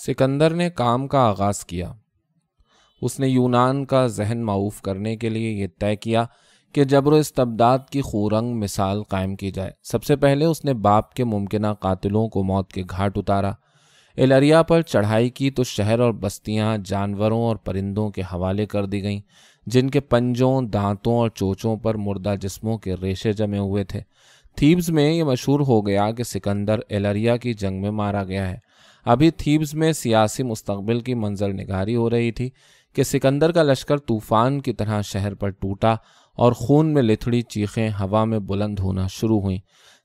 सिकंदर ने काम का आगाज किया उसने यूनान का जहन माऊफ करने के लिए यह तय किया कि जबर इस्तबदाद की खुरंग मिसाल कायम की जाए सबसे पहले उसने बाप के मुमकिन कातिलों को मौत के घाट उतारा एलरिया पर चढ़ाई की तो शहर और बस्तियां जानवरों और परिंदों के हवाले कर दी गईं जिनके पंजों दांतों और चोचों पर मुर्दा जिस्मों के रेशे जमे हुए थे थीब्स में ये मशहूर हो गया कि सिकंदर एलरिया की जंग में मारा गया है अभी थीब्स में सियासी मुस्तबिल की मंजर निगारी हो रही थी कि सिकंदर का लश्कर तूफान की तरह शहर पर टूटा और खून में लिथड़ी चीखें हवा में बुलंद होना शुरू हुई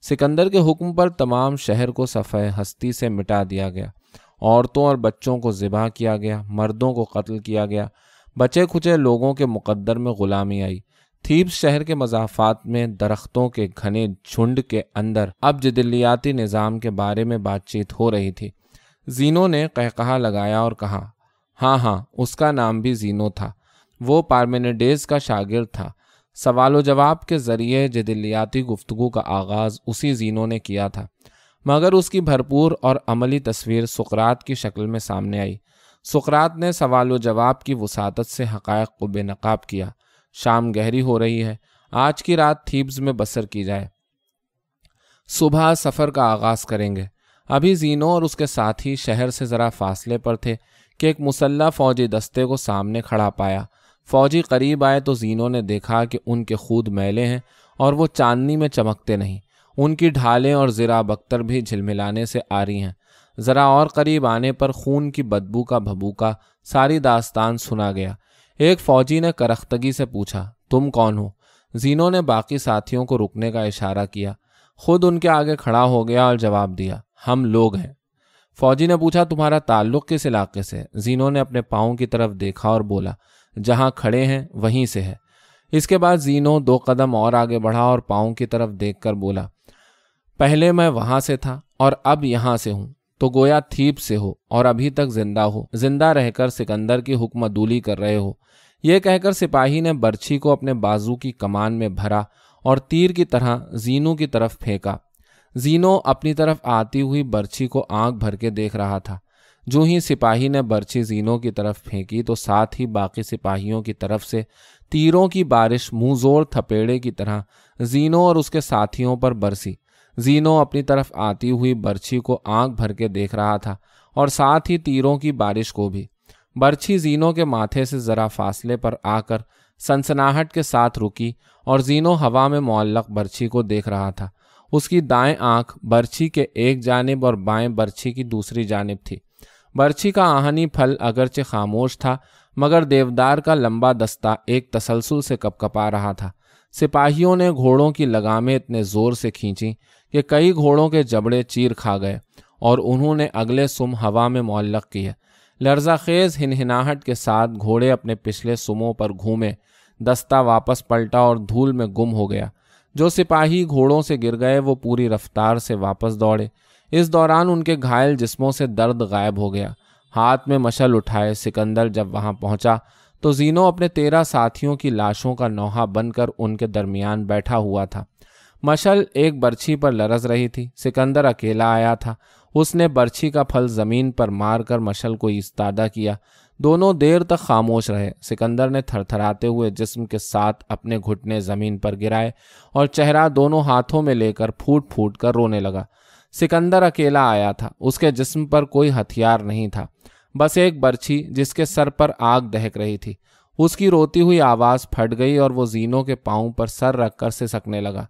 सिकंदर के हुक्म पर तमाम शहर को सफ़े हस्ती से मिटा दिया गया औरतों और बच्चों को ज़िबा किया गया मर्दों को कत्ल किया गया बचे खुचे लोगों के मुकद्दर में ग़ुलामी आई थीब्स शहर के मजाफात में दरख्तों के घने झुंड के अंदर अब जदलियाती निज़ाम के बारे में बातचीत हो रही थी जीनो ने कहकहा लगाया और कहा हाँ हाँ उसका नाम भी जीनो था वो पारमेनेडेज का शागिर्द था सवाल जवाब के ज़रिए जदलियाती गुफ्तु का आगाज़ उसी जीनो ने किया था मगर उसकी भरपूर और अमली तस्वीर सुकरात की शक्ल में सामने आई सुकरात ने सवाल जवाब की वसात से हक़ को बेनकाब किया शाम गहरी हो रही है आज की रात थीब्स में बसर की जाए सुबह सफ़र का आगाज़ करेंगे अभी जीनो और उसके साथी शहर से ज़रा फासले पर थे कि एक मुसल्ला फौजी दस्ते को सामने खड़ा पाया फौजी करीब आए तो जीनो ने देखा कि उनके खुद मैले हैं और वो चांदनी में चमकते नहीं उनकी ढालें और ज़रा बख्तर भी झिलमिलाने से आ रही हैं ज़रा और करीब आने पर खून की बदबू का भबूका सारी दास्तान सुना गया एक फ़ौजी ने करख्तगी से पूछा तुम कौन हो जीनों ने बाकी साथियों को रुकने का इशारा किया खुद उनके आगे खड़ा हो गया और जवाब दिया हम लोग हैं फौजी ने पूछा तुम्हारा ताल्लुक किस इलाके से जीनो ने अपने पाओं की तरफ देखा और बोला जहां खड़े हैं वहीं से है इसके बाद जीनो दो कदम और आगे बढ़ा और पाओं की तरफ देख बोला पहले मैं वहां से था और अब यहां से हूं तो गोया थीप से हो और अभी तक जिंदा हो जिंदा रहकर सिकंदर की हुक्म दूली कर रहे हो ये कहकर सिपाही ने बर्छी को अपने बाजू की कमान में भरा और तीर की तरह जीनू की तरफ फेंका जीनो अपनी तरफ आती हुई बर्छी को आंख भर के देख रहा था जो ही सिपाही ने बर्छी जीनो की तरफ फेंकी तो साथ ही बाकी सिपाहियों की तरफ से तीरों की बारिश मुंहजोर थपेड़े की तरह जीनो और उसके साथियों पर बरसी जीनो अपनी तरफ आती हुई बर्छी को आंख भर के देख रहा था और साथ ही तीरों की बारिश को भी बर्छी जीनो के माथे से ज़रा फासले पर आकर सनसनाहट के साथ रुकी और जीनो हवा में मोलक बर्छी को देख रहा था उसकी दाएं आंख बर्छी के एक जानब और बाएं बर्छी की दूसरी जानब थी बर्छी का आहनी फल अगरचे खामोश था मगर देवदार का लंबा दस्ता एक तसलसल से कपकपा रहा था सिपाहियों ने घोड़ों की लगामें इतने जोर से खींची कि कई घोड़ों के जबड़े चीर खा गए और उन्होंने अगले सुम हवा में मुल्लक किए खेज हिनहिनाहट के साथ घोड़े अपने पिछले सुमों पर घूमे दस्ता वापस पलटा और धूल में गुम हो गया जो सिपाही घोड़ों से गिर गए वो पूरी रफ्तार से वापस दौड़े इस दौरान उनके घायल जिस्मों से दर्द गायब हो गया हाथ में मशल उठाए सिकंदर जब वहां पहुंचा तो जीनो अपने तेरह साथियों की लाशों का नौहा बनकर उनके दरमियान बैठा हुआ था मशल एक बर्छी पर लरस रही थी सिकंदर अकेला आया था उसने बर्छी का फल जमीन पर मारकर मशल को इस्तादा किया दोनों देर तक खामोश रहे सिकंदर ने थरथराते हुए जिस्म के साथ अपने घुटने ज़मीन पर गिराए और चेहरा दोनों हाथों में लेकर फूट फूट कर रोने लगा सिकंदर अकेला आया था उसके जिस्म पर कोई हथियार नहीं था बस एक बर्छी जिसके सर पर आग दहक रही थी उसकी रोती हुई आवाज़ फट गई और वो जीनों के पाँव पर सर रखकर सिसकने लगा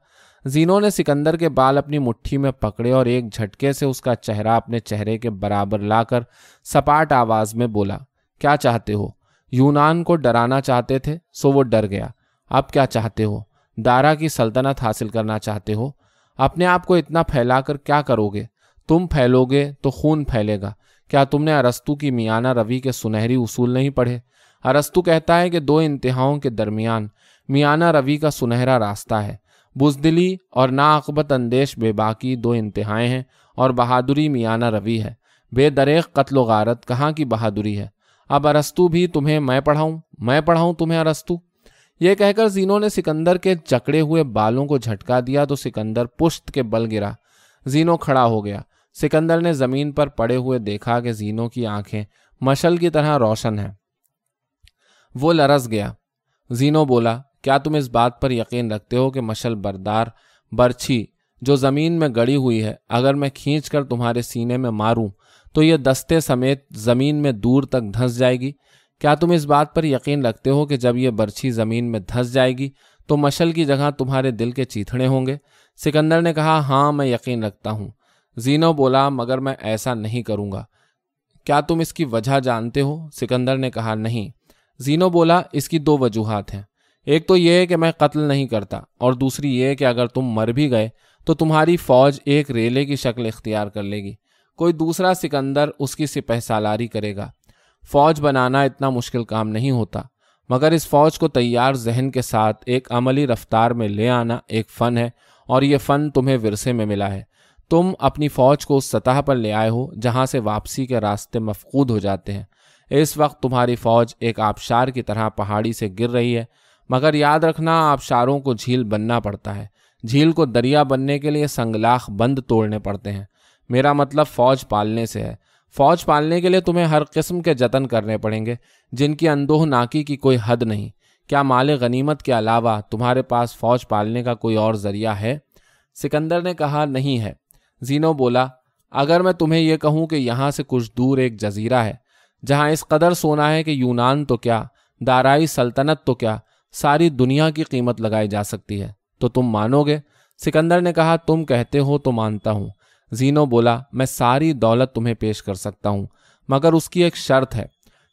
जीनो ने सिकंदर के बाल अपनी मुट्ठी में पकड़े और एक झटके से उसका चेहरा अपने चेहरे के बराबर लाकर सपाट आवाज़ में बोला क्या चाहते हो यूनान को डराना चाहते थे सो वो डर गया आप क्या चाहते हो दारा की सल्तनत हासिल करना चाहते हो अपने आप को इतना फैलाकर क्या करोगे तुम फैलोगे तो खून फैलेगा क्या तुमने अरस्तु की मियाना रवि के सुनहरी उसूल नहीं पढ़े अरस्तु कहता है कि दो इंतहाओं के दरमियान मियाना रवि का सुनहरा रास्ता है बुजदिली और नाकबत अंदेश बेबाकी दो इंतहाएं हैं और बहादुरी मियाना रवि है बेदरेक कत्ल गारत कहाँ की बहादुरी है अब अरस्तु भी तुम्हें मैं पढ़ाऊं मैं पढ़ाऊं तुम्हें अरस्तु यह कहकर जीनो ने सिकंदर के जकड़े हुए बालों को झटका दिया तो सिकंदर पुश्त के बल गिरा जीनो खड़ा हो गया सिकंदर ने जमीन पर पड़े हुए देखा कि जीनो की आंखें मशल की तरह रोशन हैं वो लरस गया जीनो बोला क्या तुम इस बात पर यकीन रखते हो कि मशल बरदार बरछी जो जमीन में गड़ी हुई है अगर मैं खींच कर तुम्हारे सीने में मारूं तो यह दस्ते समेत ज़मीन में दूर तक धंस जाएगी क्या तुम इस बात पर यकीन रखते हो कि जब यह बर्छी ज़मीन में धंस जाएगी तो मशल की जगह तुम्हारे दिल के चीथड़े होंगे सिकंदर ने कहा हाँ मैं यकीन रखता हूँ जीनो बोला मगर मैं ऐसा नहीं करूँगा क्या तुम इसकी वजह जानते हो सिकंदर ने कहा नहीं जीनो बोला इसकी दो वजूहत हैं एक तो ये है कि मैं कत्ल नहीं करता और दूसरी ये है कि अगर तुम मर भी गए तो तुम्हारी फौज एक रेले की शक्ल इख्तियार कर लेगी कोई दूसरा सिकंदर उसकी सिपहसालारी करेगा फौज बनाना इतना मुश्किल काम नहीं होता मगर इस फौज को तैयार जहन के साथ एक अमली रफ्तार में ले आना एक फ़न है और ये फ़न तुम्हें विरसे में मिला है तुम अपनी फौज को उस सतह पर ले आए हो जहाँ से वापसी के रास्ते मफकूद हो जाते हैं इस वक्त तुम्हारी फौज एक आबशार की तरह पहाड़ी से गिर रही है मगर याद रखना आबशारों को झील बनना पड़ता है झील को दरिया बनने के लिए संगलाख बंद तोड़ने पड़ते हैं मेरा मतलब फौज पालने से है फौज पालने के लिए तुम्हें हर किस्म के जतन करने पड़ेंगे जिनकी अनदोह नाकी की कोई हद नहीं क्या माल गनीमत के अलावा तुम्हारे पास फौज पालने का कोई और जरिया है सिकंदर ने कहा नहीं है जीनो बोला अगर मैं तुम्हें यह कहूं कि यहाँ से कुछ दूर एक जजीरा है जहाँ इस कदर सोना है कि यूनान तो क्या दाराई सल्तनत तो क्या सारी दुनिया की कीमत लगाई जा सकती है तो तुम मानोगे सिकंदर ने कहा तुम कहते हो तो मानता हूँ जीनो बोला मैं सारी दौलत तुम्हें पेश कर सकता हूँ मगर उसकी एक शर्त है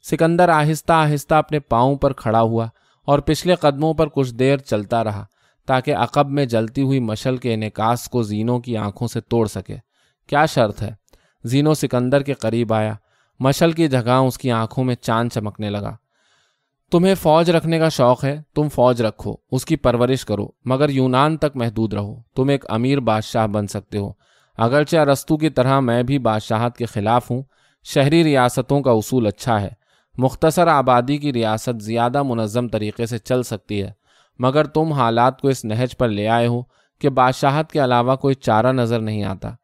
सिकंदर आहिस्ता आहिस्ता अपने पाँव पर खड़ा हुआ और पिछले कदमों पर कुछ देर चलता रहा ताकि अकब में जलती हुई मशल के इनकास को जीनो की आंखों से तोड़ सके क्या शर्त है जीनो सिकंदर के करीब आया मशल की जगह उसकी आंखों में चांद चमकने लगा तुम्हें फौज रखने का शौक है तुम फौज रखो उसकी परवरिश करो मगर यूनान तक महदूद रहो तुम एक अमीर बादशाह बन सकते हो अगरचे अरस्तु की तरह मैं भी बादशाहत के ख़िलाफ़ हूँ शहरी रियासतों का उसूल अच्छा है मुख्तसर आबादी की रियासत ज़्यादा मुनज़म तरीके से चल सकती है मगर तुम हालात को इस नहज पर ले आए हो कि बादशाहत के अलावा कोई चारा नज़र नहीं आता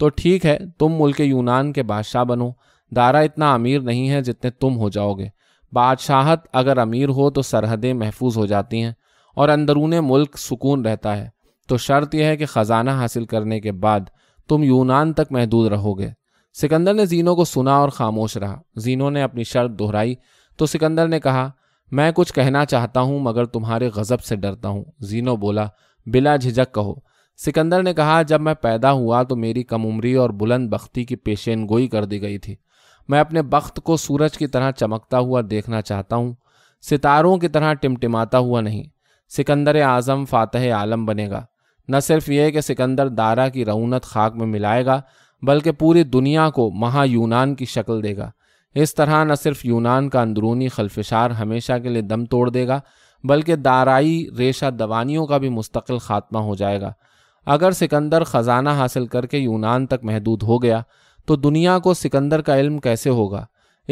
तो ठीक है तुम मुल्क यूनान के बादशाह बनो दारा इतना अमीर नहीं है जितने तुम हो जाओगे बादशाहत अगर अमीर हो तो सरहदें महफूज हो जाती हैं और अंदरून मुल्क सुकून रहता है तो शर्त यह है कि ख़जाना हासिल करने के बाद तुम यूनान तक महदूद रहोगे सिकंदर ने जीनों को सुना और खामोश रहा जीनों ने अपनी शर्त दोहराई तो सिकंदर ने कहा मैं कुछ कहना चाहता हूँ मगर तुम्हारे गज़ब से डरता हूँ जीनो बोला बिला झिझक कहो सिकंदर ने कहा जब मैं पैदा हुआ तो मेरी कम उम्री और बुलंद बख्ती की पेशेन गोई कर दी गई थी मैं अपने बख्त को सूरज की तरह चमकता हुआ देखना चाहता हूँ सितारों की तरह टिमटिमाता हुआ नहीं सिकंदर आज़म फ़ातह आलम बनेगा न सिर्फ यह कि सिकंदर दारा की रौनत खाक में मिलाएगा बल्कि पूरी दुनिया को महा यूनान की शक्ल देगा इस तरह न सिर्फ यूनान का अंदरूनी खलफशार हमेशा के लिए दम तोड़ देगा बल्कि दाराई रेशा दवानियों का भी मुस्तकिल खात्मा हो जाएगा अगर सिकंदर ख़जाना हासिल करके यूनान तक महदूद हो गया तो दुनिया को सिकंदर का इल्म कैसे होगा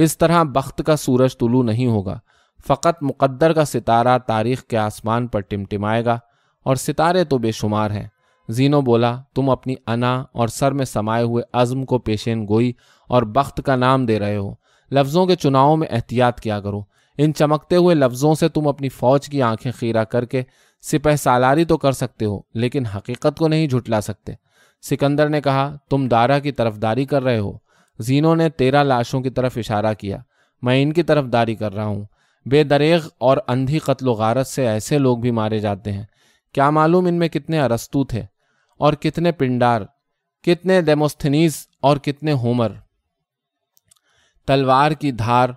इस तरह बख्त का सूरज तुलू नहीं होगा फ़कत मुकद्दर का सितारा तारीख के आसमान पर टिमटिमाएगा और सितारे तो बेशुमार हैं जीनो बोला तुम अपनी अना और सर में समाये हुए अज़म को पेशेन गोई और बख्त का नाम दे रहे हो लफ्ज़ों के चुनाव में एहतियात किया करो इन चमकते हुए लफ्ज़ों से तुम अपनी फ़ौज की आंखें खीरा करके सिपह सालारी तो कर सकते हो लेकिन हकीकत को नहीं झुटला सकते सिकंदर ने कहा तुम दारा की तरफदारी कर रहे हो जीनो ने तेरह लाशों की तरफ इशारा किया मैं इनकी तरफदारी कर रहा हूँ बेदरेग और अंधी कत्ल गारत से ऐसे लोग भी मारे जाते हैं क्या मालूम इनमें कितने अरस्तु थे और कितने पिंडार कितने डेमोस्थनीस और कितने होमर तलवार की धार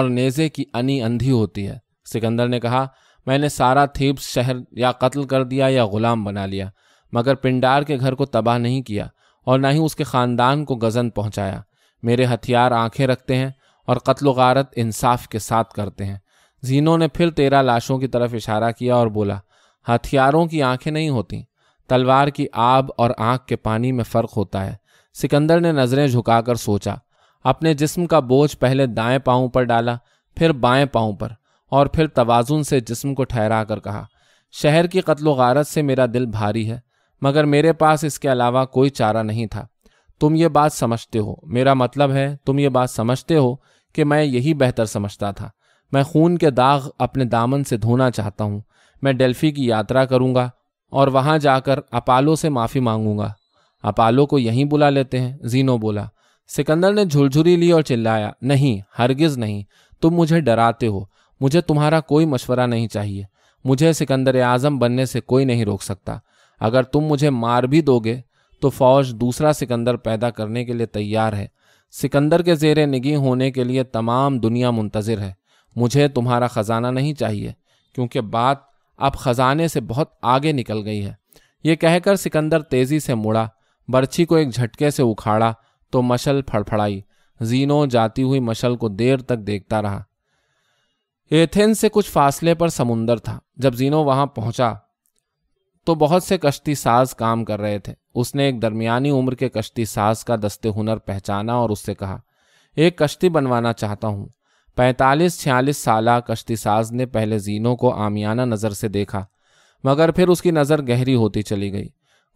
और नेज़े की अनी अंधी होती है सिकंदर ने कहा मैंने सारा थीप शहर या कत्ल कर दिया या गुलाम बना लिया मगर पिंडार के घर को तबाह नहीं किया और ना ही उसके ख़ानदान को गज़न पहुंचाया मेरे हथियार आंखें रखते हैं और कत्ल गारत इंसाफ के साथ करते हैं जीनों ने फिर तेरा लाशों की तरफ इशारा किया और बोला हथियारों की आंखें नहीं होती तलवार की आब और आंख के पानी में फर्क होता है सिकंदर ने नजरें झुकाकर सोचा अपने जिस्म का बोझ पहले दाएं पांव पर डाला फिर बाएं पांव पर और फिर तोजुन से जिस्म को ठहरा कर कहा शहर की कत्लो गारत से मेरा दिल भारी है मगर मेरे पास इसके अलावा कोई चारा नहीं था तुम ये बात समझते हो मेरा मतलब है तुम ये बात समझते हो कि मैं यही बेहतर समझता था मैं खून के दाग अपने दामन से धोना चाहता हूँ मैं डेल्फी की यात्रा करूंगा और वहां जाकर अपालो से माफी मांगूंगा अपालो को यहीं बुला लेते हैं जीनो बोला सिकंदर ने झुलझुरी ली और चिल्लाया नहीं हरगिज नहीं तुम मुझे डराते हो मुझे तुम्हारा कोई मशवरा नहीं चाहिए मुझे सिकंदर आजम बनने से कोई नहीं रोक सकता अगर तुम मुझे मार भी दोगे तो फौज दूसरा सिकंदर पैदा करने के लिए तैयार है सिकंदर के जेर निगी होने के लिए तमाम दुनिया मुंतजर है मुझे तुम्हारा ख़जाना नहीं चाहिए क्योंकि बात अब खजाने से बहुत आगे निकल गई है ये कहकर सिकंदर तेजी से मुड़ा बर्छी को एक झटके से उखाड़ा तो मशल फड़फड़ाई जीनो जाती हुई मशल को देर तक देखता रहा एथेंस से कुछ फासले पर समुंदर था जब जीनो वहां पहुंचा तो बहुत से कश्ती साज काम कर रहे थे उसने एक दरमियानी उम्र के कश्ती साज का दस्ते हुनर पहचाना और उससे कहा एक कश्ती बनवाना चाहता हूं पैंतालीस छियालीस साल कश्ती साज ने पहले ज़ीनों को आमियाना नज़र से देखा मगर फिर उसकी नज़र गहरी होती चली गई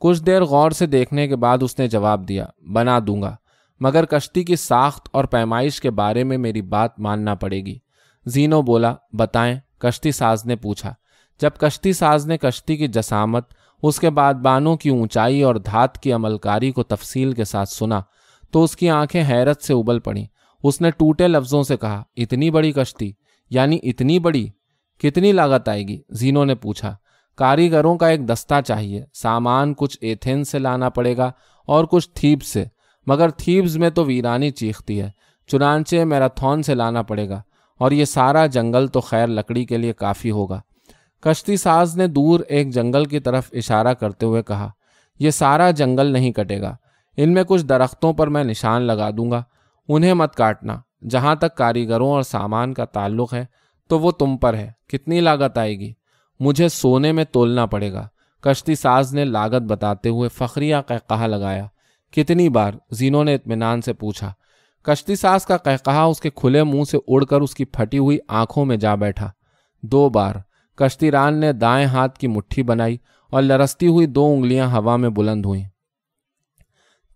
कुछ देर गौर से देखने के बाद उसने जवाब दिया बना दूंगा मगर कश्ती की साख्त और पैमाइश के बारे में मेरी बात मानना पड़ेगी जीनो बोला बताएं कश्ती साज ने पूछा जब कश्ती साज ने कश्ती की जसामत उसके बाद बानों की ऊंचाई और धात की अमलकारी को तफसील के साथ सुना तो उसकी आंखें हैरत से उबल पड़ीं उसने टूटे लफ्जों से कहा इतनी बड़ी कश्ती यानी इतनी बड़ी कितनी लागत आएगी जीनो ने पूछा कारीगरों का एक दस्ता चाहिए सामान कुछ एथेन से लाना पड़ेगा और कुछ थीब्स से मगर थीब्स में तो वीरानी चीखती है चुनानचे मैराथन से लाना पड़ेगा और ये सारा जंगल तो खैर लकड़ी के लिए काफ़ी होगा कश्ती साज ने दूर एक जंगल की तरफ इशारा करते हुए कहा यह सारा जंगल नहीं कटेगा इनमें कुछ दरख्तों पर मैं निशान लगा दूंगा उन्हें मत काटना जहां तक कारीगरों और सामान का ताल्लुक है तो वो तुम पर है कितनी लागत आएगी मुझे सोने में तोलना पड़ेगा कश्ती साज ने लागत बताते हुए फखरिया कहा लगाया कितनी बार जीनों ने इतमान से पूछा कश्ती साज का कह कहा उसके खुले मुंह से उड़कर उसकी फटी हुई आंखों में जा बैठा दो बार कश्ती रान ने दाएं हाथ की मुट्ठी बनाई और लरसती हुई दो उंगलियां हवा में बुलंद हुई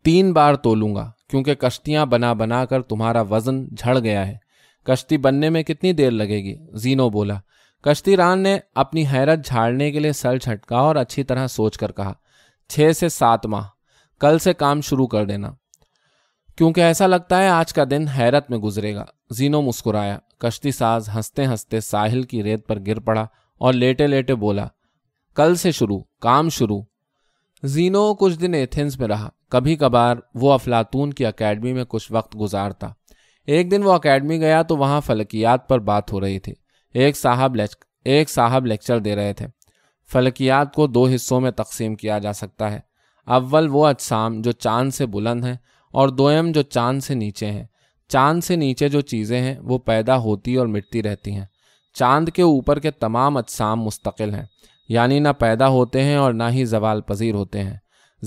तीन बार तोलूंगा क्योंकि कश्तियां बना बना कर तुम्हारा वजन झड़ गया है कश्ती बनने में कितनी देर लगेगी जीनो बोला कश्ती रान ने अपनी हैरत झाड़ने के लिए सर छटका और अच्छी तरह सोचकर कहा छह से सात माह कल से काम शुरू कर देना क्योंकि ऐसा लगता है आज का दिन हैरत में गुजरेगा जीनो मुस्कुराया कश्ती साज हंसते हंसते साहिल की रेत पर गिर पड़ा और लेटे लेटे बोला कल से शुरू काम शुरू जीनो कुछ दिन एथेंस में रहा कभी कभार वो अफलातून की अकेडमी में कुछ वक्त गुजारता एक दिन वो अकेडमी गया तो वहाँ फलकियात पर बात हो रही थी एक साहब एक साहब लेक्चर दे रहे थे फलकियात को दो हिस्सों में तकसीम किया जा सकता है अव्वल वो अजसाम जो चांद से बुलंद हैं और दोयम जो चांद से नीचे हैं चांद से नीचे जो चीज़ें हैं वो पैदा होती और मिटती रहती हैं चांद के ऊपर के तमाम अजसाम मुस्तकिल हैं यानी ना पैदा होते हैं और ना ही जवाल पजीर होते हैं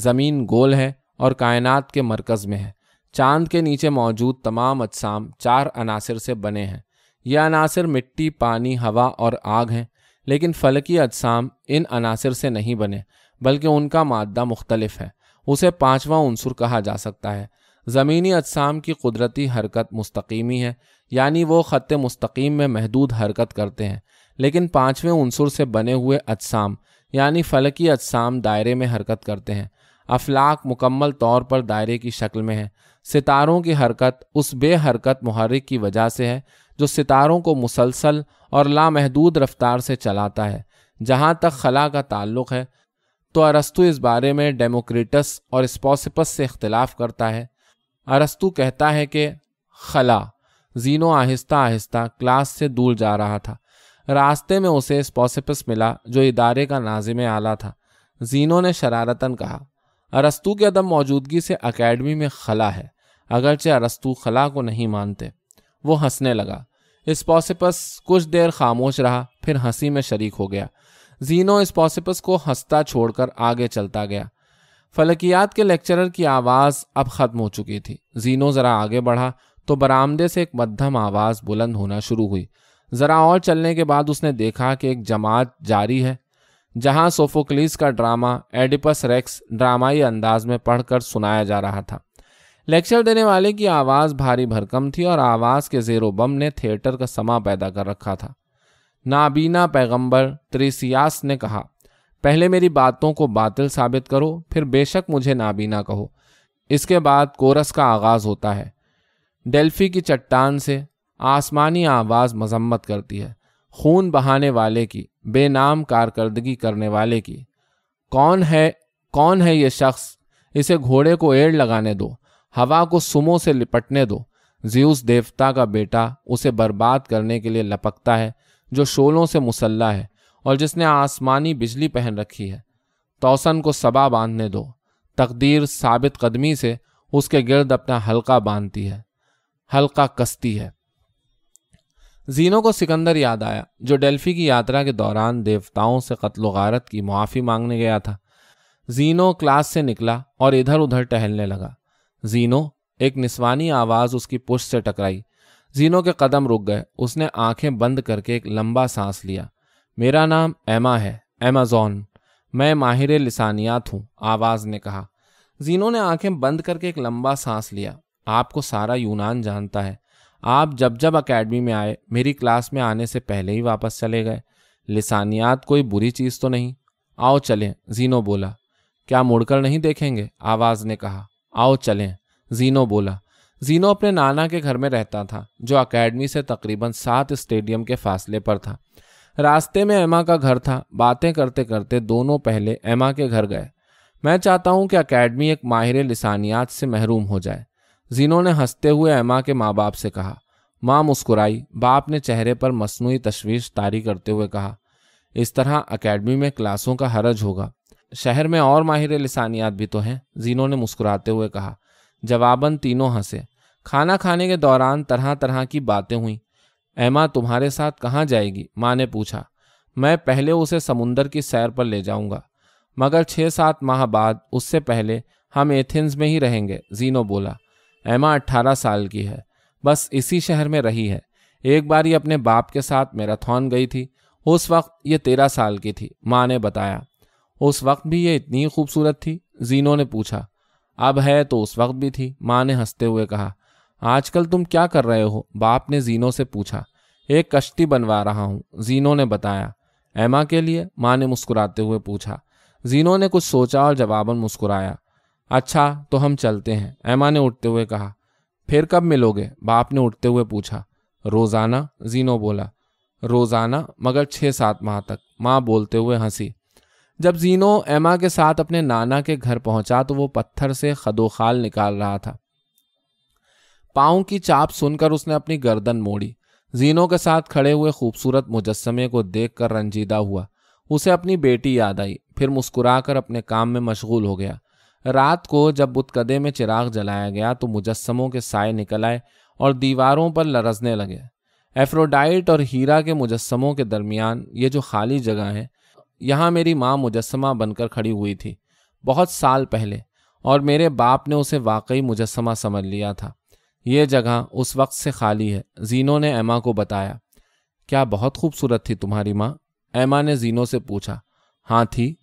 ज़मीन गोल है और कायनात के मरकज़ में है चांद के नीचे मौजूद तमाम अजसाम चार अनासर से बने हैं यह अनासर मिट्टी पानी हवा और आग हैं लेकिन फलकी अजसाम इन अनासर से नहीं बने बल्कि उनका मादा मुख्तलफ है उसे पाँचवा अनसर कहा जा सकता है ज़मीनी अजसाम की कुदरती हरकत मुस्तकीमी है यानी वो ख़त मुस्तकीम में महदूद हरकत करते हैं लेकिन पांचवें उनसुर से बने हुए अजसाम यानी फलकी अजसाम दायरे में हरकत करते हैं अफलाक मुकम्मल तौर पर दायरे की शक्ल में है सितारों की हरकत उस बेहरकत महरक की वजह से है जो सितारों को मुसलसल और लामहदूद रफ्तार से चलाता है जहाँ तक खला का ताल्लुक है तो अरस्तु इस बारे में डेमोक्रेटस और स्पॉसिपस से इख्तलाफ करता है अरस्तु कहता है कि खला जीनो आहिस्ता आहिस्ता क्लास से दूर जा रहा था रास्ते में उसे स्पोसिपस मिला जो इदारे का नाजिम आला था जीनो ने शरारतन कहा अरस्तु की अदम मौजूदगी से अकेडमी में खला है अगरचे अरस्तु खला को नहीं मानते वो हंसने लगा स्पॉसिपस कुछ देर खामोश रहा फिर हंसी में शरीक हो गया जीनो स्पॉसिपस को हंसता छोड़कर आगे चलता गया फलकियात के लेक्चरर की आवाज़ अब ख़त्म हो चुकी थी जीनो ज़रा आगे बढ़ा तो बरामदे से एक मध्यम आवाज़ बुलंद होना शुरू हुई ज़रा और चलने के बाद उसने देखा कि एक जमात जारी है जहां सोफोक्लीस का ड्रामा एडिपस रेक्स ड्रामाई अंदाज में पढ़कर सुनाया जा रहा था लेक्चर देने वाले की आवाज़ भारी भरकम थी और आवाज़ के जेरो बम ने थिएटर का समा पैदा कर रखा था नाबीना पैगंबर त्रिसियास ने कहा पहले मेरी बातों को बातिल साबित करो फिर बेशक मुझे नाबीना कहो इसके बाद कोरस का आगाज़ होता है डेल्फी की चट्टान से आसमानी आवाज़ मजम्मत करती है खून बहाने वाले की बेनाम कारकर्दगी करने वाले की कौन है कौन है ये शख्स इसे घोड़े को एड़ लगाने दो हवा को सुमो से लिपटने दो जियूस देवता का बेटा उसे बर्बाद करने के लिए लपकता है जो शोलों से मुसल्ला है और जिसने आसमानी बिजली पहन रखी है तोसन को सबा बांधने दो तकदीर साबित कदमी से उसके गिर्द अपना हल्का बांधती है हल्का कसती है जीनो को सिकंदर याद आया जो डेल्फी की यात्रा के दौरान देवताओं से कत्ल गारत की मुआफ़ी मांगने गया था जीनो क्लास से निकला और इधर उधर टहलने लगा जीनो एक निस्वानी आवाज़ उसकी पुष्ट से टकराई जीनो के कदम रुक गए उसने आंखें बंद करके एक लंबा सांस लिया मेरा नाम एमा है एमाजोन मैं माहिर लिसानियात हूँ आवाज़ ने कहा जीनो ने आंखें बंद करके एक लंबा सांस लिया आपको सारा यूनान जानता है आप जब जब अकेडमी में आए मेरी क्लास में आने से पहले ही वापस चले गए लिसानियात कोई बुरी चीज़ तो नहीं आओ चलें जीनो बोला क्या मुड़कर नहीं देखेंगे आवाज़ ने कहा आओ चलें जीनो बोला जीनो अपने नाना के घर में रहता था जो अकेडमी से तकरीबन सात स्टेडियम के फासले पर था रास्ते में एमा का घर था बातें करते करते दोनों पहले एमा के घर गए मैं चाहता हूं कि अकेडमी एक माहिर लसानियात से महरूम हो जाए जिनों ने हंसते हुए एमा के माँ बाप से कहा माँ मुस्कुराई बाप ने चेहरे पर मसनू तशवीश तारी करते हुए कहा इस तरह अकेडमी में क्लासों का हरज होगा शहर में और माहिर लसानियात भी तो हैं जीनो ने मुस्कुराते हुए कहा जवाबन तीनों हंसे खाना खाने के दौरान तरह तरह की बातें हुईं एमा तुम्हारे साथ कहाँ जाएगी माँ ने पूछा मैं पहले उसे समुंदर की सैर पर ले जाऊंगा मगर छः सात माह बाद उससे पहले हम एथेंस में ही रहेंगे जीनो बोला एमा अट्ठारह साल की है बस इसी शहर में रही है एक बार ये अपने बाप के साथ मैराथन गई थी उस वक्त ये तेरह साल की थी माँ ने बताया उस वक्त भी ये इतनी खूबसूरत थी जीनो ने पूछा अब है तो उस वक्त भी थी माँ ने हंसते हुए कहा आजकल तुम क्या कर रहे हो बाप ने जीनो से पूछा एक कश्ती बनवा रहा हूँ जीनो ने बताया एमा के लिए माँ ने मुस्कुराते हुए पूछा जीनो ने कुछ सोचा और जवाबन मुस्कुराया अच्छा तो हम चलते हैं ऐमा ने उठते हुए कहा फिर कब मिलोगे बाप ने उठते हुए पूछा रोज़ाना जीनो बोला रोज़ाना मगर छः सात माह तक माँ बोलते हुए हंसी जब जीनो ऐमा के साथ अपने नाना के घर पहुंचा तो वो पत्थर से खदोखाल निकाल रहा था पाँव की चाप सुनकर उसने अपनी गर्दन मोड़ी जीनो के साथ खड़े हुए खूबसूरत मुजस्मे को देख रंजीदा हुआ उसे अपनी बेटी याद आई फिर मुस्कुरा अपने काम में मशगूल हो गया रात को जब बुतकदे में चिराग जलाया गया तो मुजस्मों के साय निकल आए और दीवारों पर लरसने लगे एफ्रोडाइट और हीरा के मुजस्मों के दरमियान ये जो खाली जगह है यहाँ मेरी माँ मुजस्मा बनकर खड़ी हुई थी बहुत साल पहले और मेरे बाप ने उसे वाकई मुजस्मा समझ लिया था ये जगह उस वक्त से खाली है जीनो ने एमा को बताया क्या बहुत खूबसूरत थी तुम्हारी माँ एमा ने जीनो से पूछा हाँ थी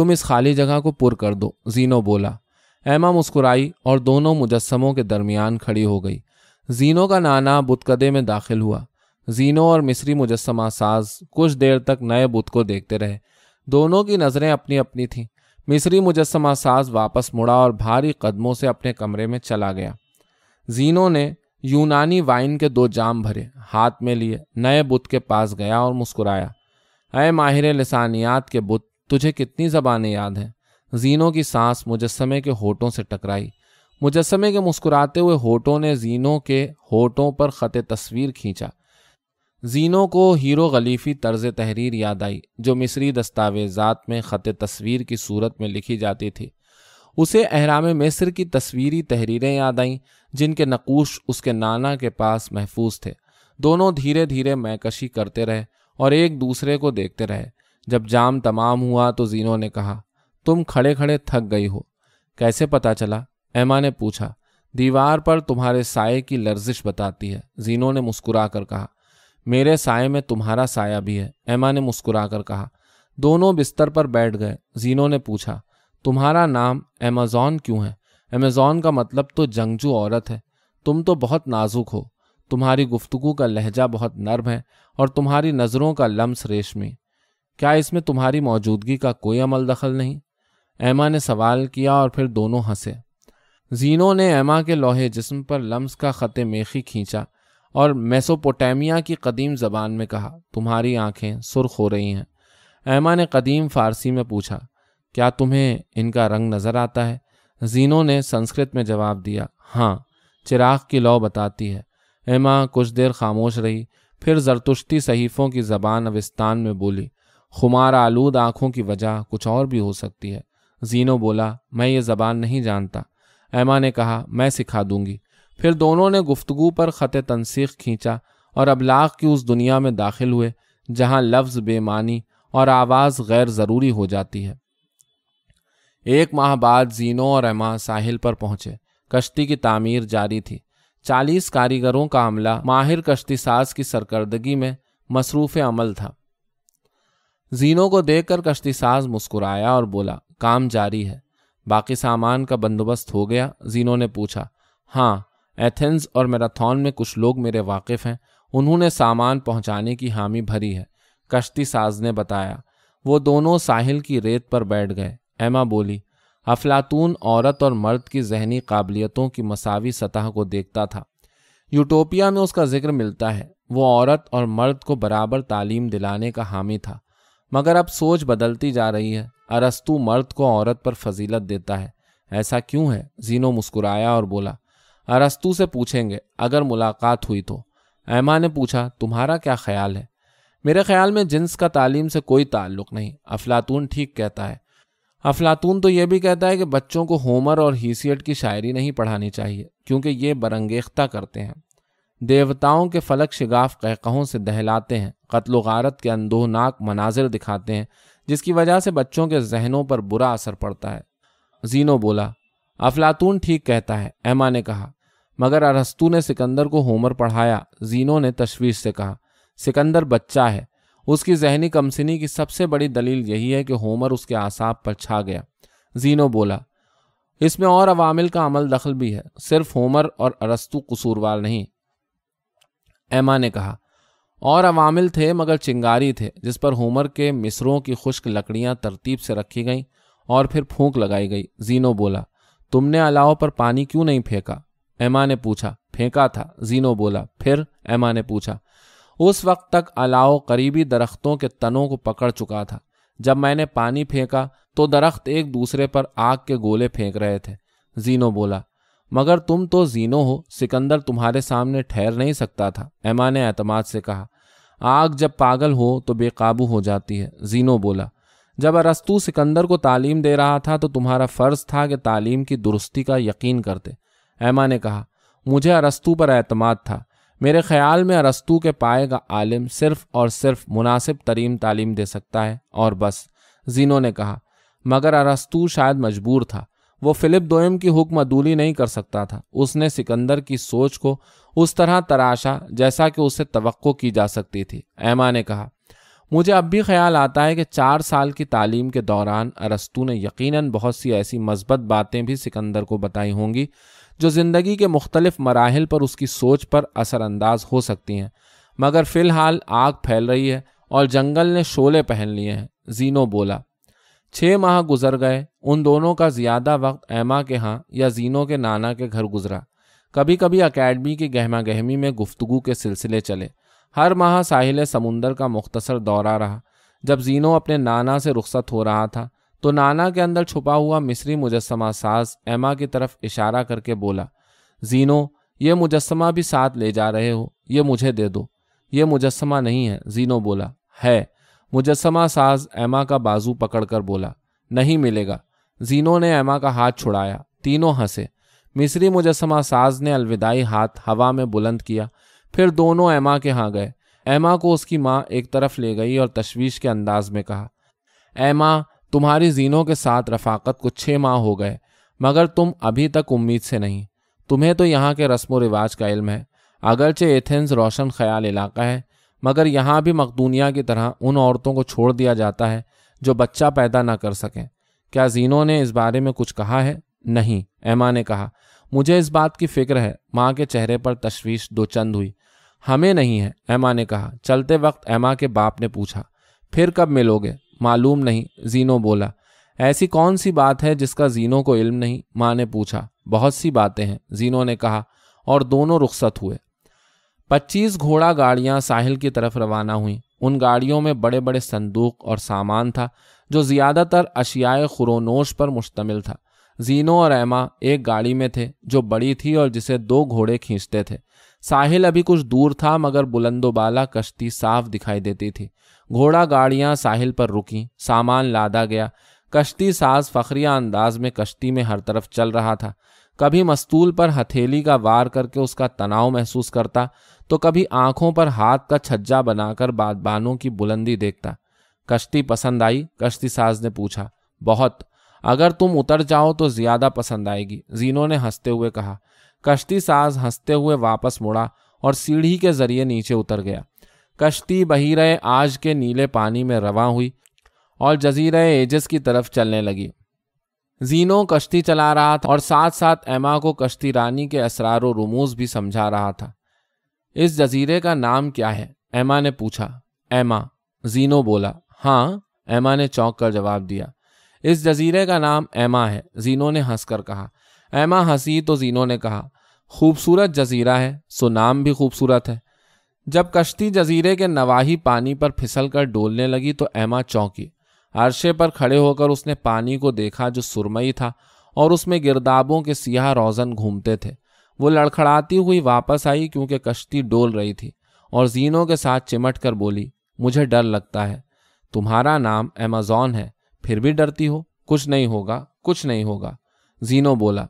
तुम इस खाली जगह को पुर कर दो जीनो बोला एमा मुस्कुराई और दोनों मुजस्मों के दरमियान खड़ी हो गई जीनो का नाना बुतकदे में दाखिल हुआ जीनो और मिस्री मुजस्मा साज कुछ देर तक नए बुत को देखते रहे दोनों की नज़रें अपनी अपनी थीं मिस्री मुजस्मा साज वापस मुड़ा और भारी कदमों से अपने कमरे में चला गया जीनो ने यूनानी वाइन के दो जाम भरे हाथ में लिए नए बुत के पास गया और मुस्कुराया अय माहिर लसानियात के बुत तुझे कितनी जबानें याद हैं जीनों की सांस मुजस्मे के होठों से टकराई मुजस्मे के मुस्कुराते हुए होठों ने जीनों के होठों पर ख़त तस्वीर खींचा जीनों को हीरो गलीफी तर्ज तहरीर याद आई जो मिसरी दस्तावेजात में ख़त तस्वीर की सूरत में लिखी जाती थी उसे अहराम मिस्र की तस्वीरी तहरीरें याद आईं जिनके नकूश उसके नाना के पास महफूज थे दोनों धीरे धीरे मैकशी करते रहे और एक दूसरे को देखते रहे जब जाम तमाम हुआ तो जीनो ने कहा तुम खड़े खड़े थक गई हो कैसे पता चला एमा ने पूछा दीवार पर तुम्हारे साय की लर्जिश बताती है जीनो ने मुस्कुरा कर कहा मेरे साय में तुम्हारा साया भी है एमा ने मुस्कुरा कर कहा दोनों बिस्तर पर बैठ गए जीनो ने पूछा तुम्हारा नाम एमेजोन क्यों है एमेजोन का मतलब तो जंगजू औरत है तुम तो बहुत नाजुक हो तुम्हारी गुफ्तगु का लहजा बहुत नर्म है और तुम्हारी नज़रों का लम्स रेशमी क्या इसमें तुम्हारी मौजूदगी का कोई अमल दखल नहीं एमा ने सवाल किया और फिर दोनों हंसे जीनो ने एमा के लोहे जिस्म पर लम्स का ख़त मेखी खींचा और मेसोपोटामिया की कदीम ज़बान में कहा तुम्हारी आंखें सुर्ख हो रही हैं एमा ने कदीम फ़ारसी में पूछा क्या तुम्हें इनका रंग नज़र आता है जीनो ने संस्कृत में जवाब दिया हाँ चिराग की लौ बताती है एमा कुछ देर खामोश रही फिर जरतुश्ती सहीफ़ों की ज़बान अविस्तान में बोली खुमार आलूद आंखों की वजह कुछ और भी हो सकती है जीनो बोला मैं ये जबान नहीं जानता ऐमा ने कहा मैं सिखा दूंगी फिर दोनों ने गुफ्तगु पर ख़त तनसीख खींचा और अबलाग की उस दुनिया में दाखिल हुए जहाँ लफ्ज़ बेमानी और आवाज़ गैर ज़रूरी हो जाती है एक माह बाद जीनो और ऐमा साहिल पर पहुंचे कश्ती की तामीर जारी थी चालीस कारीगरों का अमला माहिर कश्ती साज की सरकर्दगी में मसरूफ़ अमल था जीनों को देख कर कश्ती साज़ मुस्कुराया और बोला काम जारी है बाकी सामान का बंदोबस्त हो गया जीनों ने पूछा हाँ एथेंस और मैराथन में कुछ लोग मेरे वाकिफ़ हैं उन्होंने सामान पहुंचाने की हामी भरी है कश्ती साज ने बताया वो दोनों साहिल की रेत पर बैठ गए एमा बोली अफलातून औरत और मर्द की जहनी काबिलियतों की मसावी सतह को देखता था यूटोपिया में उसका जिक्र मिलता है वो औरत और मर्द को बराबर तालीम दिलाने का हामी था मगर अब सोच बदलती जा रही है अरस्तु मर्द को औरत पर फजीलत देता है ऐसा क्यों है जीनो मुस्कुराया और बोला अरस्तु से पूछेंगे अगर मुलाकात हुई तो ऐमा ने पूछा तुम्हारा क्या ख्याल है मेरे ख्याल में जिन्स का तालीम से कोई ताल्लुक नहीं अफलातून ठीक कहता है अफलातून तो यह भी कहता है कि बच्चों को होमर और हीसियट की शायरी नहीं पढ़ानी चाहिए क्योंकि ये बरंगेख्ता करते हैं देवताओं के फलक शिगाफ कहकहों से दहलाते हैं कत्ल गारत के अनदोहनाक मनाजिर दिखाते हैं जिसकी वजह से बच्चों के जहनों पर बुरा असर पड़ता है जीनो बोला अफलातून ठीक कहता है एमा ने कहा मगर अरस्तू ने सिकंदर को होमर पढ़ाया जीनो ने तशवीश से कहा सिकंदर बच्चा है उसकी जहनी कमसनी की सबसे बड़ी दलील यही है कि होमर उसके आसाब पर छा गया जीनो बोला इसमें और अवामिल का अमल दखल भी है सिर्फ होमर और अरस्तु कसूरवार नहीं एमा ने कहा और अवामिल थे मगर चिंगारी थे जिस पर होमर के मिसरों की खुश्क लकड़ियां तरतीब से रखी गईं और फिर फूंक लगाई गई जीनो बोला तुमने अलाव पर पानी क्यों नहीं फेंका एमा ने पूछा फेंका था जीनो बोला फिर एमा ने पूछा उस वक्त तक अलाव करीबी दरख्तों के तनों को पकड़ चुका था जब मैंने पानी फेंका तो दरख्त एक दूसरे पर आग के गोले फेंक रहे थे जीनो बोला मगर तुम तो जीनो हो सिकंदर तुम्हारे सामने ठहर नहीं सकता था एमा ने एतमाद से कहा आग जब पागल हो तो बेकाबू हो जाती है जीनो बोला जब अरस्तू सिकंदर को तालीम दे रहा था तो तुम्हारा फ़र्ज़ था कि तालीम की दुरुस्ती का यकीन करते ऐमा ने कहा मुझे अरस्तू पर अतमाद था मेरे ख्याल में अरस्तू के पाए का आलिम सिर्फ और सिर्फ मुनासिब तरीन तालीम दे सकता है और बस जीनो ने कहा मगर अरस्तू शायद मजबूर था वो फिलिप दोयम की हुक्म अदूली नहीं कर सकता था उसने सिकंदर की सोच को उस तरह तराशा जैसा कि उससे तवक्को की जा सकती थी ऐमा ने कहा मुझे अब भी ख्याल आता है कि चार साल की तालीम के दौरान अरस्तू ने यकीनन बहुत सी ऐसी मजबत बातें भी सिकंदर को बताई होंगी जो ज़िंदगी के मुख्तलिफ मराहल पर उसकी सोच पर असरानंदाज हो सकती हैं मगर फ़िलहाल आग फैल रही है और जंगल ने शोले पहन लिए हैं जीनो बोला छः माह गुजर गए उन दोनों का ज़्यादा वक्त ऐमा के यहाँ या जीनों के नाना के घर गुजरा कभी कभी अकेडमी की गहमा गहमी में गुफ्तगु के सिलसिले चले हर माह साहिल समुंदर का मुख्तसर दौरा रहा जब जीनो अपने नाना से रुखसत हो रहा था तो नाना के अंदर छुपा हुआ मिसरी मुजस्मा साज ऐमा की तरफ इशारा करके बोला जीनो ये मुजस्मा भी साथ ले जा रहे हो ये मुझे दे दो ये मुजस्मा नहीं है जीनो बोला है मुजस्मा साज ऐमा का बाजू पकड़कर बोला नहीं मिलेगा जीनो ने ऐमा का हाथ छुड़ाया तीनों हंसे मिस्री मुजस्मा साज ने अलविदाई हाथ हवा में बुलंद किया फिर दोनों ऐमा के यहाँ गए ऐमा को उसकी माँ एक तरफ ले गई और तशवीश के अंदाज में कहा ऐमा तुम्हारी जीनों के साथ रफाकत को छः माह हो गए मगर तुम अभी तक उम्मीद से नहीं तुम्हें तो यहाँ के रस्म व रिवाज का इल्म है अगरचे एथेंस रोशन ख्याल इलाका है मगर यहाँ भी मकदूनिया की तरह उन औरतों को छोड़ दिया जाता है जो बच्चा पैदा ना कर सकें क्या जीनो ने इस बारे में कुछ कहा है नहीं एमा ने कहा मुझे इस बात की फिक्र है माँ के चेहरे पर तशवीश दो चंद हुई हमें नहीं है एमा ने कहा चलते वक्त एमा के बाप ने पूछा फिर कब मिलोगे मालूम नहीं जीनो बोला ऐसी कौन सी बात है जिसका जीनो को इल्म नहीं माँ ने पूछा बहुत सी बातें हैं जीनो ने कहा और दोनों रुखसत हुए पच्चीस घोड़ा गाड़ियां साहिल की तरफ रवाना हुई उन गाड़ियों में बड़े बड़े संदूक और सामान था जो ज़्यादातर अशियाए खुरोनोश पर मुश्तमिल था जीनो और एमा एक गाड़ी में थे जो बड़ी थी और जिसे दो घोड़े खींचते थे साहिल अभी कुछ दूर था मगर बुलंदोबाला कश्ती साफ दिखाई देती थी घोड़ा गाड़ियां साहिल पर रुकी सामान लादा गया कश्ती साज फखरिया अंदाज में कश्ती में हर तरफ चल रहा था कभी मस्तूल पर हथेली का वार करके उसका तनाव महसूस करता तो कभी आंखों पर हाथ का छज्जा बनाकर बादबानों की बुलंदी देखता कश्ती पसंद आई कश्ती साज ने पूछा बहुत अगर तुम उतर जाओ तो ज्यादा पसंद आएगी जीनो ने हंसते हुए कहा कश्ती साज हंसते हुए वापस मुड़ा और सीढ़ी के जरिए नीचे उतर गया कश्ती बही रहे आज के नीले पानी में रवा हुई और जजीरे एजस की तरफ चलने लगी जीनो कश्ती चला रहा था और साथ साथ एमा को कश्ती रानी के असरार रमूज भी समझा रहा था इस जजीरे का नाम क्या है एमा ने पूछा एमा जीनो बोला हाँ एमा ने चौंक कर जवाब दिया इस जजीरे का नाम एमा है जीनो ने हंसकर कहा एमा हंसी तो जीनो ने कहा खूबसूरत जजीरा है सो नाम भी खूबसूरत है जब कश्ती जजीरे के नवाही पानी पर फिसल कर डोलने लगी तो एमा चौंकी अरशे पर खड़े होकर उसने पानी को देखा जो सुरमई था और उसमें गिरदाबों के सियाह रोजन घूमते थे वो लड़खड़ाती हुई वापस आई क्योंकि कश्ती डोल रही थी और जीनो के साथ चिमट कर बोली मुझे डर लगता है तुम्हारा नाम एमेजॉन है फिर भी डरती हो कुछ नहीं होगा कुछ नहीं होगा जीनो बोला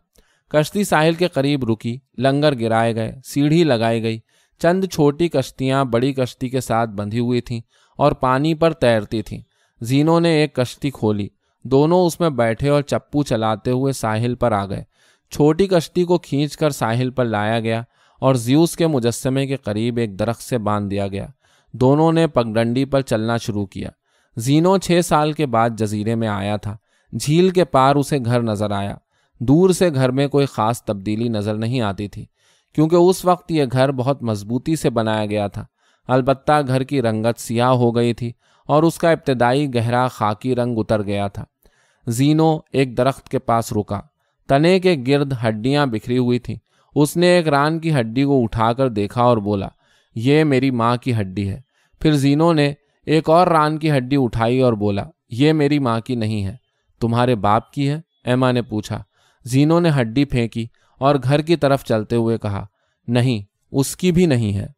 कश्ती साहिल के करीब रुकी लंगर गिराए गए सीढ़ी लगाई गई चंद छोटी कश्तियां बड़ी कश्ती के साथ बंधी हुई थीं और पानी पर तैरती थीं जीनो ने एक कश्ती खोली दोनों उसमें बैठे और चप्पू चलाते हुए साहिल पर आ गए छोटी कश्ती को खींचकर साहिल पर लाया गया और ज्यूस के मुजस्मे के करीब एक दरख्त से बांध दिया गया दोनों ने पगडंडी पर चलना शुरू किया जीनो छः साल के बाद जजीरे में आया था झील के पार उसे घर नजर आया दूर से घर में कोई ख़ास तब्दीली नज़र नहीं आती थी क्योंकि उस वक्त यह घर बहुत मजबूती से बनाया गया था अलबत्ता घर की रंगत सियाह हो गई थी और उसका इब्तदाई गहरा खाकी रंग उतर गया था जीनो एक दरख्त के पास रुका तने के गिर्द हड्डियां बिखरी हुई थी उसने एक रान की हड्डी को उठाकर देखा और बोला ये मेरी माँ की हड्डी है फिर जीनो ने एक और रान की हड्डी उठाई और बोला ये मेरी माँ की नहीं है तुम्हारे बाप की है एमा ने पूछा जीनो ने हड्डी फेंकी और घर की तरफ चलते हुए कहा नहीं उसकी भी नहीं है